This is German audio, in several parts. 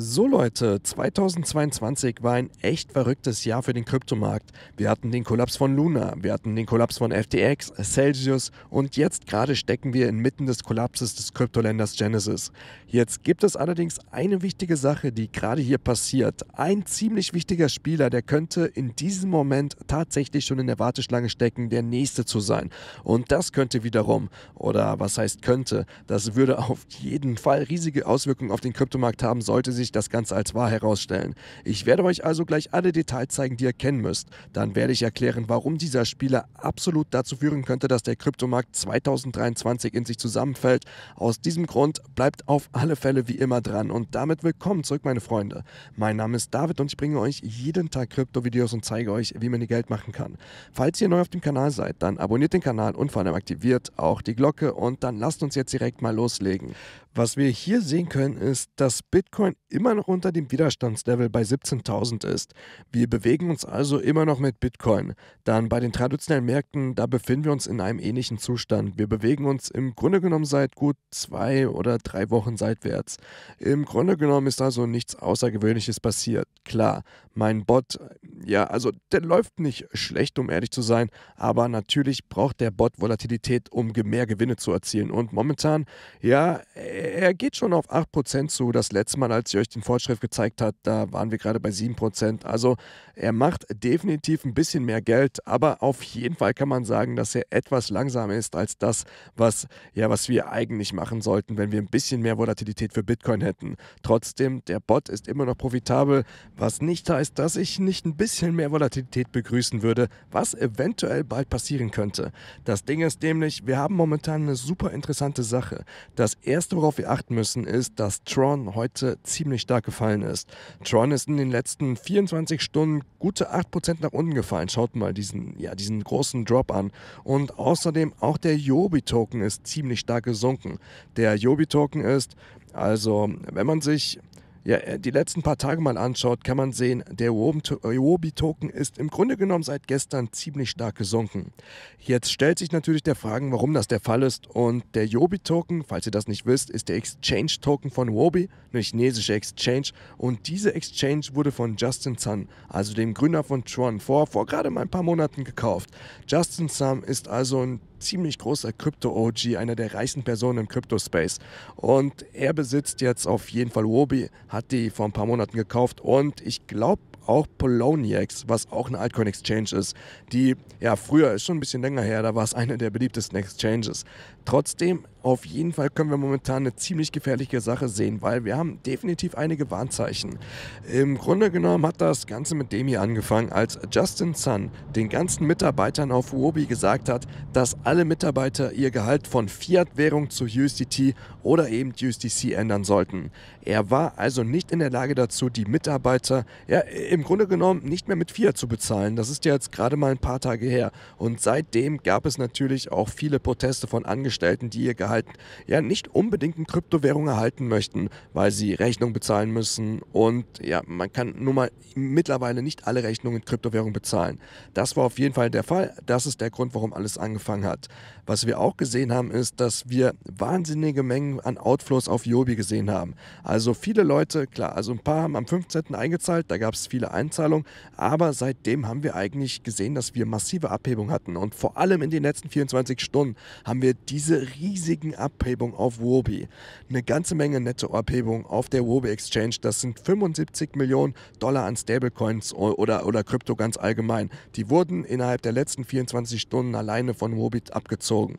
So Leute, 2022 war ein echt verrücktes Jahr für den Kryptomarkt. Wir hatten den Kollaps von Luna, wir hatten den Kollaps von FTX, Celsius und jetzt gerade stecken wir inmitten des Kollapses des Kryptoländers Genesis. Jetzt gibt es allerdings eine wichtige Sache, die gerade hier passiert. Ein ziemlich wichtiger Spieler, der könnte in diesem Moment tatsächlich schon in der Warteschlange stecken, der nächste zu sein. Und das könnte wiederum, oder was heißt könnte, das würde auf jeden Fall riesige Auswirkungen auf den Kryptomarkt haben, sollte sich sich das Ganze als wahr herausstellen. Ich werde euch also gleich alle Details zeigen, die ihr kennen müsst. Dann werde ich erklären, warum dieser Spieler absolut dazu führen könnte, dass der Kryptomarkt 2023 in sich zusammenfällt. Aus diesem Grund bleibt auf alle Fälle wie immer dran und damit willkommen zurück, meine Freunde. Mein Name ist David und ich bringe euch jeden Tag Krypto-Videos und zeige euch, wie man ihr Geld machen kann. Falls ihr neu auf dem Kanal seid, dann abonniert den Kanal und vor allem aktiviert auch die Glocke und dann lasst uns jetzt direkt mal loslegen. Was wir hier sehen können, ist, dass Bitcoin immer immer noch unter dem Widerstandslevel bei 17.000 ist. Wir bewegen uns also immer noch mit Bitcoin. Dann bei den traditionellen Märkten, da befinden wir uns in einem ähnlichen Zustand. Wir bewegen uns im Grunde genommen seit gut zwei oder drei Wochen seitwärts. Im Grunde genommen ist also nichts Außergewöhnliches passiert. Klar, mein Bot, ja, also der läuft nicht schlecht, um ehrlich zu sein, aber natürlich braucht der Bot Volatilität, um mehr Gewinne zu erzielen. Und momentan, ja, er geht schon auf 8% zu. Das letzte Mal, als ich euch den Fortschritt gezeigt hat, da waren wir gerade bei 7%. Also er macht definitiv ein bisschen mehr Geld, aber auf jeden Fall kann man sagen, dass er etwas langsamer ist als das, was, ja, was wir eigentlich machen sollten, wenn wir ein bisschen mehr Volatilität für Bitcoin hätten. Trotzdem, der Bot ist immer noch profitabel, was nicht heißt, dass ich nicht ein bisschen mehr Volatilität begrüßen würde, was eventuell bald passieren könnte. Das Ding ist nämlich, wir haben momentan eine super interessante Sache. Das erste, worauf wir achten müssen, ist, dass Tron heute ziemlich ziemlich stark gefallen ist. Tron ist in den letzten 24 Stunden gute 8% nach unten gefallen. Schaut mal diesen, ja, diesen großen Drop an. Und außerdem auch der Yobi-Token ist ziemlich stark gesunken. Der Yobi-Token ist, also wenn man sich ja, äh, die letzten paar Tage mal anschaut, kann man sehen, der Uobi-Token äh, ist im Grunde genommen seit gestern ziemlich stark gesunken. Jetzt stellt sich natürlich der Frage, warum das der Fall ist. Und der Yobi-Token, falls ihr das nicht wisst, ist der Exchange-Token von Uobi, eine chinesische Exchange. Und diese Exchange wurde von Justin Sun, also dem Gründer von Tron, vor, vor gerade mal ein paar Monaten gekauft. Justin Sun ist also ein ziemlich großer Krypto-OG, einer der reichsten Personen im Kryptospace. Und er besitzt jetzt auf jeden Fall Wobi, hat die vor ein paar Monaten gekauft und ich glaube, auch Poloniex, was auch eine Altcoin Exchange ist, die ja früher ist schon ein bisschen länger her, da war es eine der beliebtesten Exchanges. Trotzdem, auf jeden Fall können wir momentan eine ziemlich gefährliche Sache sehen, weil wir haben definitiv einige Warnzeichen. Im Grunde genommen hat das Ganze mit dem hier angefangen, als Justin Sun den ganzen Mitarbeitern auf Huobi gesagt hat, dass alle Mitarbeiter ihr Gehalt von Fiat-Währung zu USDT oder eben USDC ändern sollten. Er war also nicht in der Lage dazu, die Mitarbeiter ja, im Grunde genommen nicht mehr mit Fiat zu bezahlen. Das ist ja jetzt gerade mal ein paar Tage her. Und seitdem gab es natürlich auch viele Proteste von Angestellten, die ihr Gehalt ja nicht unbedingt in Kryptowährung erhalten möchten, weil sie Rechnung bezahlen müssen. Und ja, man kann nun mal mittlerweile nicht alle Rechnungen in Kryptowährung bezahlen. Das war auf jeden Fall der Fall. Das ist der Grund, warum alles angefangen hat. Was wir auch gesehen haben, ist, dass wir wahnsinnige Mengen an Outflows auf Yobi gesehen haben. Also also viele Leute, klar, also ein paar haben am 15. eingezahlt, da gab es viele Einzahlungen, aber seitdem haben wir eigentlich gesehen, dass wir massive Abhebungen hatten. Und vor allem in den letzten 24 Stunden haben wir diese riesigen Abhebungen auf Wobi. Eine ganze Menge Abhebungen auf der Wobi Exchange. Das sind 75 Millionen Dollar an Stablecoins oder, oder Krypto ganz allgemein. Die wurden innerhalb der letzten 24 Stunden alleine von Wobi abgezogen.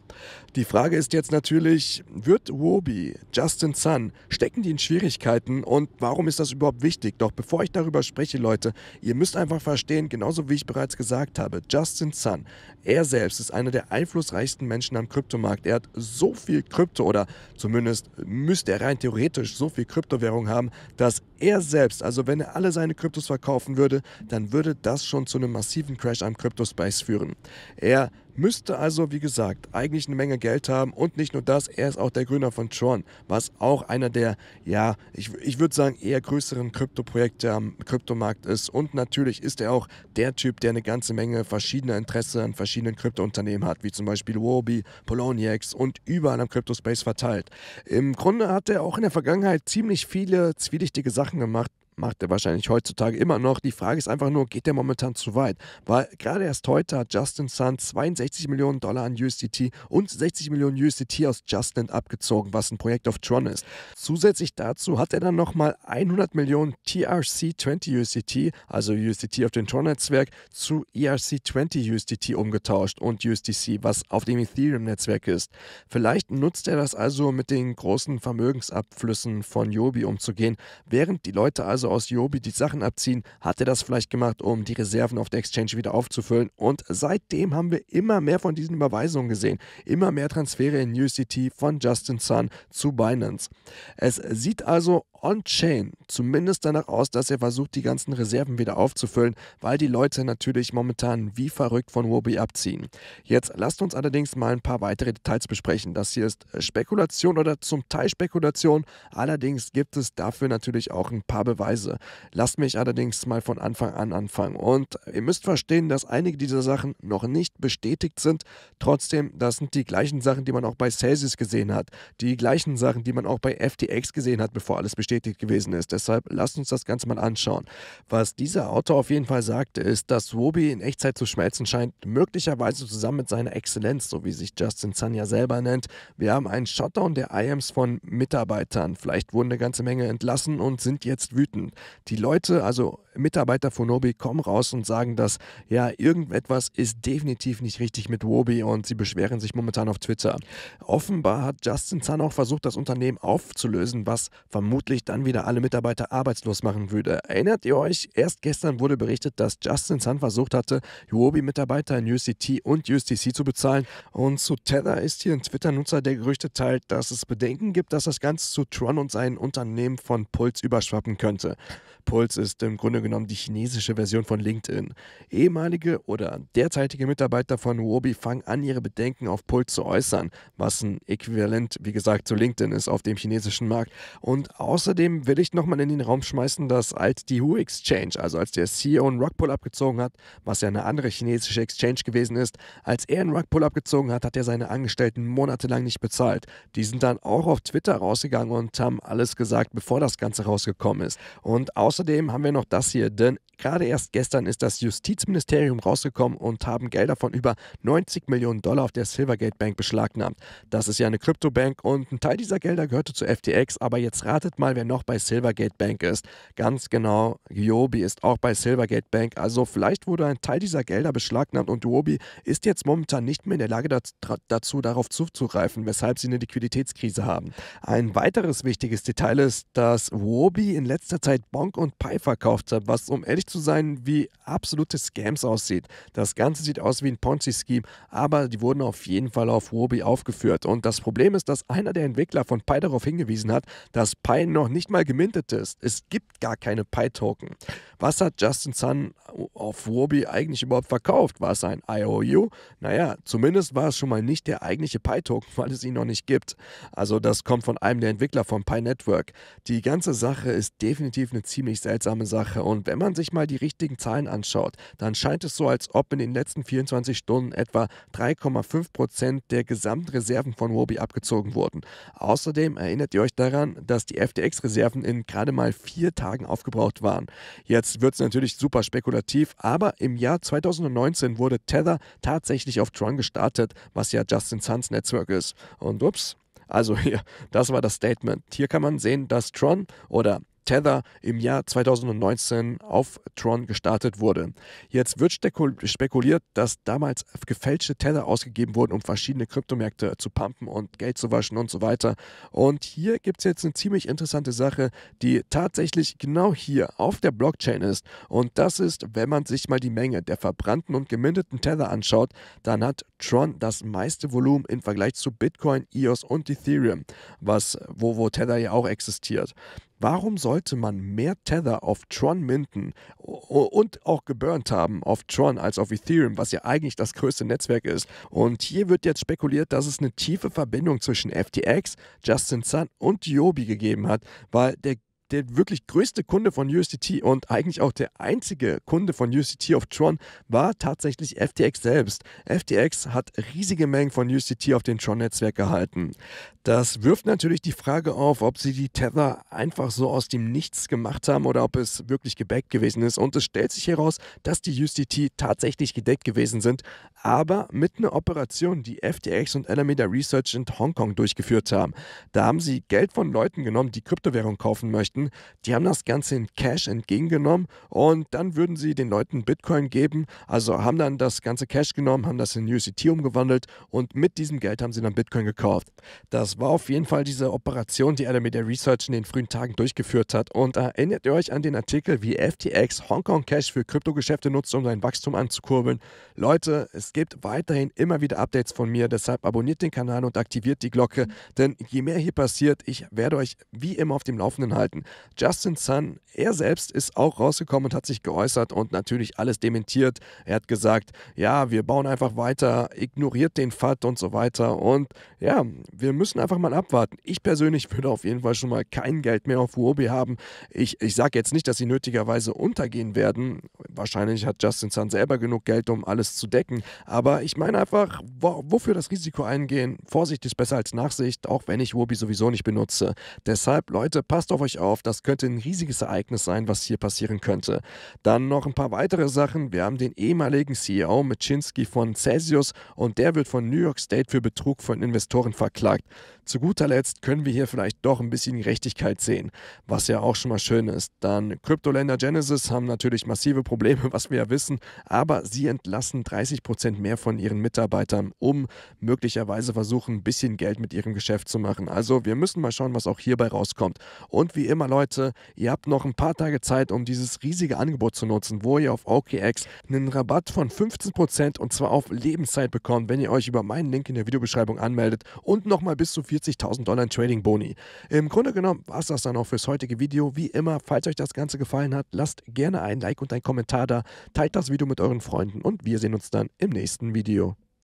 Die Frage ist jetzt natürlich, wird Wobi, Justin Sun, stecken die in Schwierigkeiten? Schwierigkeiten und warum ist das überhaupt wichtig? Doch bevor ich darüber spreche, Leute, ihr müsst einfach verstehen, genauso wie ich bereits gesagt habe, Justin Sun, er selbst ist einer der einflussreichsten Menschen am Kryptomarkt. Er hat so viel Krypto oder zumindest müsste er rein theoretisch so viel Kryptowährung haben, dass er selbst, also wenn er alle seine Kryptos verkaufen würde, dann würde das schon zu einem massiven Crash am Kryptospace führen. Er Müsste also, wie gesagt, eigentlich eine Menge Geld haben und nicht nur das, er ist auch der Gründer von Tron, was auch einer der, ja, ich, ich würde sagen, eher größeren Kryptoprojekte am Kryptomarkt ist. Und natürlich ist er auch der Typ, der eine ganze Menge verschiedener Interesse an verschiedenen Kryptounternehmen hat, wie zum Beispiel Warby, Poloniex und überall am Kryptospace verteilt. Im Grunde hat er auch in der Vergangenheit ziemlich viele zwielichtige Sachen gemacht, Macht er wahrscheinlich heutzutage immer noch. Die Frage ist einfach nur, geht der momentan zu weit? Weil gerade erst heute hat Justin Sun 62 Millionen Dollar an USDT und 60 Millionen USDT aus Justin abgezogen, was ein Projekt auf Tron ist. Zusätzlich dazu hat er dann nochmal 100 Millionen TRC20 USDT, also USDT auf dem Tron-Netzwerk, zu ERC20 USDT umgetauscht und USDC, was auf dem Ethereum-Netzwerk ist. Vielleicht nutzt er das also mit den großen Vermögensabflüssen von Yobi umzugehen, während die Leute also aus Jobi die Sachen abziehen, hat er das vielleicht gemacht, um die Reserven auf der Exchange wieder aufzufüllen. Und seitdem haben wir immer mehr von diesen Überweisungen gesehen. Immer mehr Transfere in UCT von Justin Sun zu Binance. Es sieht also on-chain zumindest danach aus, dass er versucht, die ganzen Reserven wieder aufzufüllen, weil die Leute natürlich momentan wie verrückt von Wobi abziehen. Jetzt lasst uns allerdings mal ein paar weitere Details besprechen. Das hier ist äh, Spekulation oder zum Teil Spekulation, allerdings gibt es dafür natürlich auch ein paar Beweise. Lasst mich allerdings mal von Anfang an anfangen und ihr müsst verstehen, dass einige dieser Sachen noch nicht bestätigt sind. Trotzdem, das sind die gleichen Sachen, die man auch bei Celsius gesehen hat, die gleichen Sachen, die man auch bei FTX gesehen hat, bevor alles bestätigt bestätigt gewesen ist. Deshalb lasst uns das Ganze mal anschauen. Was dieser Autor auf jeden Fall sagte, ist, dass Wobi in Echtzeit zu schmelzen scheint, möglicherweise zusammen mit seiner Exzellenz, so wie sich Justin Sun ja selber nennt. Wir haben einen Shutdown der IAMs von Mitarbeitern. Vielleicht wurden eine ganze Menge entlassen und sind jetzt wütend. Die Leute, also Mitarbeiter von Wobi, kommen raus und sagen, dass ja, irgendetwas ist definitiv nicht richtig mit Wobi und sie beschweren sich momentan auf Twitter. Offenbar hat Justin Sun auch versucht, das Unternehmen aufzulösen, was vermutlich vermutlich dann wieder alle Mitarbeiter arbeitslos machen würde. Erinnert ihr euch, erst gestern wurde berichtet, dass Justin Sun versucht hatte, Huobi-Mitarbeiter in UCT und USDC zu bezahlen. Und zu Tether ist hier ein Twitter-Nutzer, der Gerüchte teilt, dass es Bedenken gibt, dass das Ganze zu Tron und seinen Unternehmen von Puls überschwappen könnte. Puls ist im Grunde genommen die chinesische Version von LinkedIn. Ehemalige oder derzeitige Mitarbeiter von Huobi fangen an, ihre Bedenken auf Puls zu äußern, was ein Äquivalent, wie gesagt, zu LinkedIn ist auf dem chinesischen Markt. Und außerdem will ich nochmal in den Raum schmeißen, dass als die Hu Exchange, also als der CEO in Rockpool abgezogen hat, was ja eine andere chinesische Exchange gewesen ist, als er in Rockpool abgezogen hat, hat er seine Angestellten monatelang nicht bezahlt. Die sind dann auch auf Twitter rausgegangen und haben alles gesagt, bevor das Ganze rausgekommen ist. Und auch Außerdem haben wir noch das hier, denn gerade erst gestern ist das Justizministerium rausgekommen und haben Gelder von über 90 Millionen Dollar auf der Silvergate Bank beschlagnahmt. Das ist ja eine Kryptobank und ein Teil dieser Gelder gehörte zu FTX, aber jetzt ratet mal, wer noch bei Silvergate Bank ist. Ganz genau, Yobi ist auch bei Silvergate Bank, also vielleicht wurde ein Teil dieser Gelder beschlagnahmt und Yobi ist jetzt momentan nicht mehr in der Lage dazu, darauf zuzugreifen, weshalb sie eine Liquiditätskrise haben. Ein weiteres wichtiges Detail ist, dass Wobi in letzter Zeit Bonk und Pi verkauft hat, was, um ehrlich zu sein, wie absolute Scams aussieht. Das Ganze sieht aus wie ein Ponzi-Scheme, aber die wurden auf jeden Fall auf Wobi aufgeführt. Und das Problem ist, dass einer der Entwickler von Pi darauf hingewiesen hat, dass Pi noch nicht mal gemintet ist. Es gibt gar keine pi token Was hat Justin Sun auf Wobi eigentlich überhaupt verkauft? War es ein IOU? Naja, zumindest war es schon mal nicht der eigentliche Pi-Token, weil es ihn noch nicht gibt. Also das kommt von einem der Entwickler von Pi Network. Die ganze Sache ist definitiv eine ziemlich ziemlich seltsame Sache und wenn man sich mal die richtigen Zahlen anschaut, dann scheint es so, als ob in den letzten 24 Stunden etwa 3,5 Prozent der gesamten Reserven von Wobi abgezogen wurden. Außerdem erinnert ihr euch daran, dass die FTX-Reserven in gerade mal vier Tagen aufgebraucht waren. Jetzt wird es natürlich super spekulativ, aber im Jahr 2019 wurde Tether tatsächlich auf Tron gestartet, was ja Justin Suns Netzwerk ist. Und ups, also hier, das war das Statement. Hier kann man sehen, dass Tron oder Tether im Jahr 2019 auf Tron gestartet wurde. Jetzt wird spekuliert, dass damals gefälschte Tether ausgegeben wurden, um verschiedene Kryptomärkte zu pumpen und Geld zu waschen und so weiter. Und hier gibt es jetzt eine ziemlich interessante Sache, die tatsächlich genau hier auf der Blockchain ist. Und das ist, wenn man sich mal die Menge der verbrannten und geminteten Tether anschaut, dann hat Tron das meiste Volumen im Vergleich zu Bitcoin, EOS und Ethereum, was, wo, wo Tether ja auch existiert. Warum sollte man mehr Tether auf Tron minden und auch geburnt haben auf Tron als auf Ethereum, was ja eigentlich das größte Netzwerk ist? Und hier wird jetzt spekuliert, dass es eine tiefe Verbindung zwischen FTX, Justin Sun und Yobi gegeben hat, weil der der wirklich größte Kunde von USDT und eigentlich auch der einzige Kunde von USDT auf Tron war tatsächlich FTX selbst. FTX hat riesige Mengen von USDT auf den Tron-Netzwerk gehalten. Das wirft natürlich die Frage auf, ob sie die Tether einfach so aus dem Nichts gemacht haben oder ob es wirklich gebackt gewesen ist. Und es stellt sich heraus, dass die USDT tatsächlich gedeckt gewesen sind, aber mit einer Operation, die FTX und Alameda Research in Hongkong durchgeführt haben. Da haben sie Geld von Leuten genommen, die Kryptowährung kaufen möchten Leuten, die haben das Ganze in Cash entgegengenommen und dann würden sie den Leuten Bitcoin geben. Also haben dann das ganze Cash genommen, haben das in UCT umgewandelt und mit diesem Geld haben sie dann Bitcoin gekauft. Das war auf jeden Fall diese Operation, die Alameda Research in den frühen Tagen durchgeführt hat. Und erinnert ihr euch an den Artikel, wie FTX Hongkong Cash für Kryptogeschäfte nutzt, um sein Wachstum anzukurbeln? Leute, es gibt weiterhin immer wieder Updates von mir, deshalb abonniert den Kanal und aktiviert die Glocke, denn je mehr hier passiert, ich werde euch wie immer auf dem Laufenden halten. Justin Sun, er selbst ist auch rausgekommen und hat sich geäußert und natürlich alles dementiert. Er hat gesagt, ja, wir bauen einfach weiter, ignoriert den FAT und so weiter. Und ja, wir müssen einfach mal abwarten. Ich persönlich würde auf jeden Fall schon mal kein Geld mehr auf Huobi haben. Ich, ich sage jetzt nicht, dass sie nötigerweise untergehen werden. Wahrscheinlich hat Justin Sun selber genug Geld, um alles zu decken. Aber ich meine einfach, wo, wofür das Risiko eingehen? Vorsicht ist besser als Nachsicht, auch wenn ich Huobi sowieso nicht benutze. Deshalb, Leute, passt auf euch auf auf. Das könnte ein riesiges Ereignis sein, was hier passieren könnte. Dann noch ein paar weitere Sachen. Wir haben den ehemaligen CEO Michinski von Celsius und der wird von New York State für Betrug von Investoren verklagt. Zu guter Letzt können wir hier vielleicht doch ein bisschen Gerechtigkeit sehen, was ja auch schon mal schön ist. Dann Kryptoländer Genesis haben natürlich massive Probleme, was wir ja wissen, aber sie entlassen 30% mehr von ihren Mitarbeitern, um möglicherweise versuchen, ein bisschen Geld mit ihrem Geschäft zu machen. Also wir müssen mal schauen, was auch hierbei rauskommt. Und wie immer, Leute, ihr habt noch ein paar Tage Zeit, um dieses riesige Angebot zu nutzen, wo ihr auf OKX einen Rabatt von 15% und zwar auf Lebenszeit bekommt, wenn ihr euch über meinen Link in der Videobeschreibung anmeldet und nochmal bis zu 4 40.000 Dollar in Trading Boni. Im Grunde genommen war es das dann auch fürs heutige Video. Wie immer, falls euch das Ganze gefallen hat, lasst gerne ein Like und einen Kommentar da, teilt das Video mit euren Freunden und wir sehen uns dann im nächsten Video.